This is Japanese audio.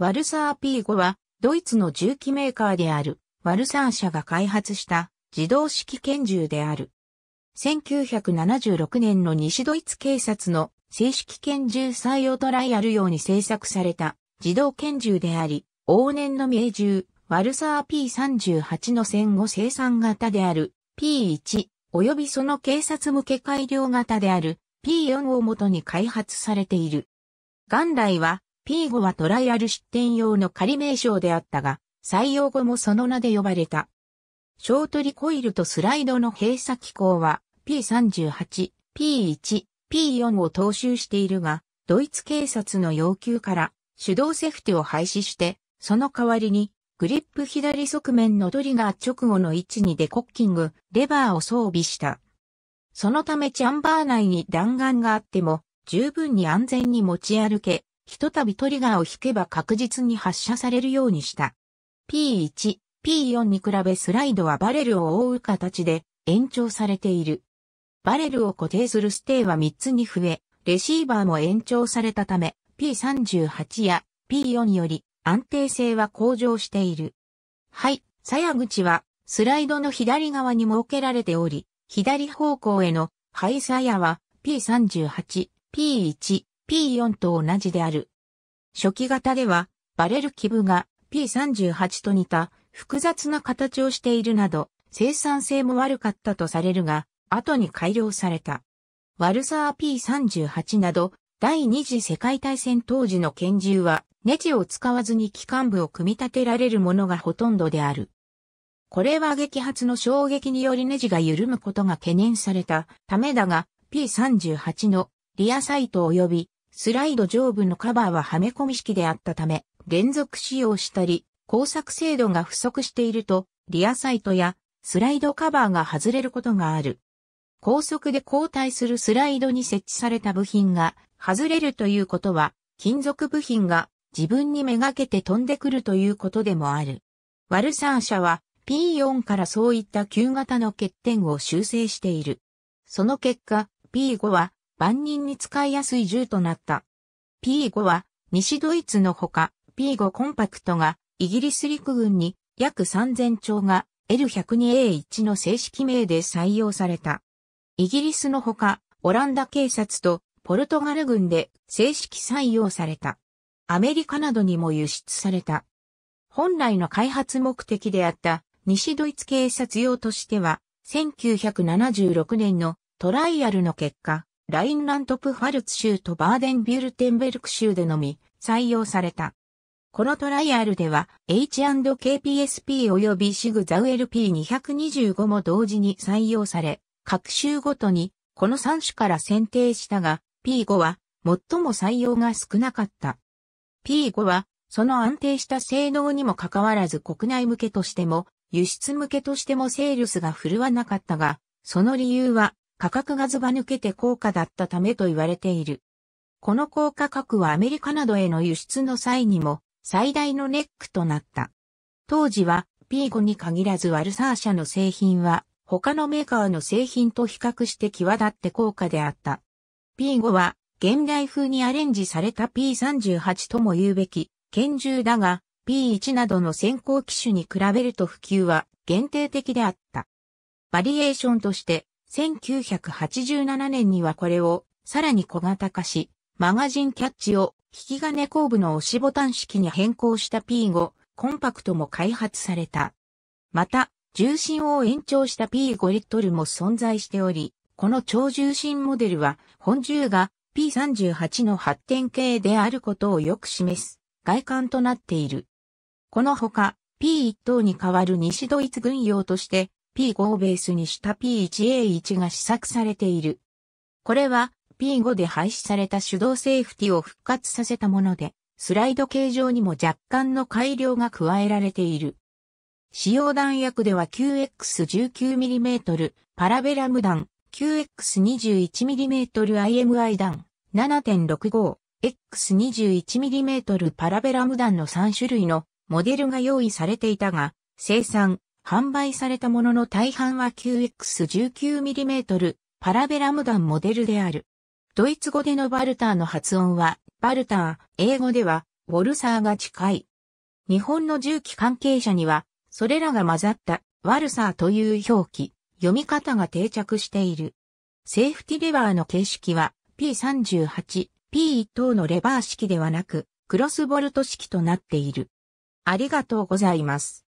ワルサー P5 は、ドイツの銃器メーカーである、ワルサー社が開発した自動式拳銃である。1976年の西ドイツ警察の正式拳銃採用トライアル用に製作された自動拳銃であり、往年の名銃、ワルサー P38 の戦後生産型である P1、及びその警察向け改良型である P4 を元に開発されている。元来は P5 はトライアル出店用の仮名称であったが、採用後もその名で呼ばれた。ショートリコイルとスライドの閉鎖機構は P38、P1、P4 を踏襲しているが、ドイツ警察の要求から手動セフテを廃止して、その代わりにグリップ左側面のトリガー直後の位置にデコッキング、レバーを装備した。そのためチャンバー内に弾丸があっても十分に安全に持ち歩け、ひとたびトリガーを引けば確実に発射されるようにした。P1、P4 に比べスライドはバレルを覆う形で延長されている。バレルを固定するステーは3つに増え、レシーバーも延長されたため、P38 や P4 より安定性は向上している。はい、鞘口はスライドの左側に設けられており、左方向へのハイ鞘は P38、P1、P4 と同じである。初期型では、バレル基部が P38 と似た複雑な形をしているなど、生産性も悪かったとされるが、後に改良された。ワルサー P38 など、第二次世界大戦当時の拳銃は、ネジを使わずに機関部を組み立てられるものがほとんどである。これは撃発の衝撃によりネジが緩むことが懸念されたためだが、P38 のリアサイト及びスライド上部のカバーははめ込み式であったため、連続使用したり、工作精度が不足していると、リアサイトやスライドカバーが外れることがある。高速で交代するスライドに設置された部品が外れるということは、金属部品が自分にめがけて飛んでくるということでもある。ワルサー社は P4 からそういった旧型の欠点を修正している。その結果、P5 は万人に使いやすい銃となった。P5 は西ドイツのほか P5 コンパクトがイギリス陸軍に約3000丁が L102A1 の正式名で採用された。イギリスのほかオランダ警察とポルトガル軍で正式採用された。アメリカなどにも輸出された。本来の開発目的であった西ドイツ警察用としては1976年のトライアルの結果、ラインラントプファルツ州とバーデンビュルテンベルク州でのみ採用された。このトライアルでは H&KPSP 及びシグザウ LP225 も同時に採用され、各州ごとにこの3種から選定したが P5 は最も採用が少なかった。P5 はその安定した性能にもかかわらず国内向けとしても輸出向けとしてもセールスが振るわなかったが、その理由は価格がずば抜けて高価だったためと言われている。この高価格はアメリカなどへの輸出の際にも最大のネックとなった。当時は P5 に限らずワルサー社の製品は他のメーカーの製品と比較して際立って高価であった。P5 は現代風にアレンジされた P38 とも言うべき拳銃だが P1 などの先行機種に比べると普及は限定的であった。バリエーションとして1987年にはこれをさらに小型化し、マガジンキャッチを引き金後部の押しボタン式に変更した P5 コンパクトも開発された。また、重心を延長した P5 リットルも存在しており、この超重心モデルは本重が P38 の発展系であることをよく示す外観となっている。このほか P1 等に代わる西ドイツ軍用として P5 をベースにした P1A1 が試作されている。これは P5 で廃止された手動セーフティを復活させたもので、スライド形状にも若干の改良が加えられている。使用弾薬では 9X19mm パラベラム弾、9X21mm IMI 弾、7.65X21mm パラベラム弾の3種類のモデルが用意されていたが、生産、販売されたものの大半は q x 1 9 m m パラベラム弾モデルである。ドイツ語でのバルターの発音は、バルター、英語では、ウォルサーが近い。日本の重機関係者には、それらが混ざった、ワルサーという表記、読み方が定着している。セーフティレバーの形式は、P38、P1 等のレバー式ではなく、クロスボルト式となっている。ありがとうございます。